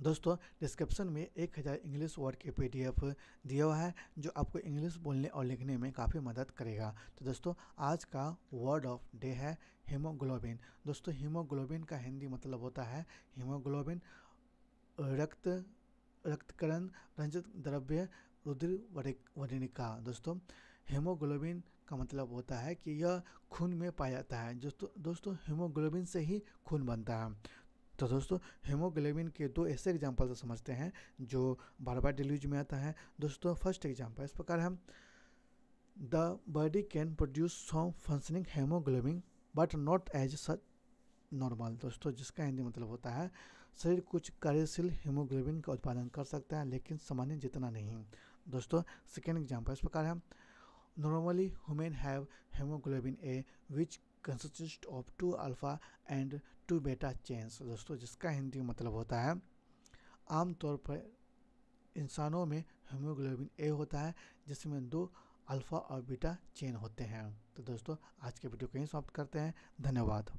दोस्तों डिस्क्रिप्शन में एक हज़ार इंग्लिश वर्ड के पीडीएफ दिया हुआ है जो आपको इंग्लिश बोलने और लिखने में काफ़ी मदद करेगा तो दोस्तों आज का वर्ड ऑफ डे है हीमोग्लोबिन दोस्तों हीमोग्लोबिन का हिंदी मतलब होता है हीमोग्लोबिन रक्त रक्तकरण रंजित द्रव्य रुद्र वनिका दोस्तों हेमोग्लोबिन का मतलब होता है कि यह खून में पाया जाता है दोस्तों दोस्तों हेमोग्लोबिन से ही खून बनता है तो दोस्तों हेमोग्लोबिन के दो ऐसे एग्जाम्पल से तो समझते हैं जो बार बार डेली यूज में आता है दोस्तों फर्स्ट एग्जाम्पल इस प्रकार हम the body can produce some functioning haemoglobin but not as such normal दोस्तों जिसका हिंदी मतलब होता है शरीर कुछ कार्यशील हीमोग्लोबिन का उत्पादन कर सकता है लेकिन सामान्य जितना नहीं दोस्तों सेकेंड एग्जाम्पल इस प्रकार है Normally, women have hemoglobin A, which consist of two alpha and two beta chains दोस्तों जिसका हिंदी मतलब होता है आमतौर पर इंसानों में हेमोग्लोबिन ए होता है जिसमें दो अल्फ़ा और बीटा चेन होते हैं तो दोस्तों आज के वीडियो को यहीं समाप्त करते हैं धन्यवाद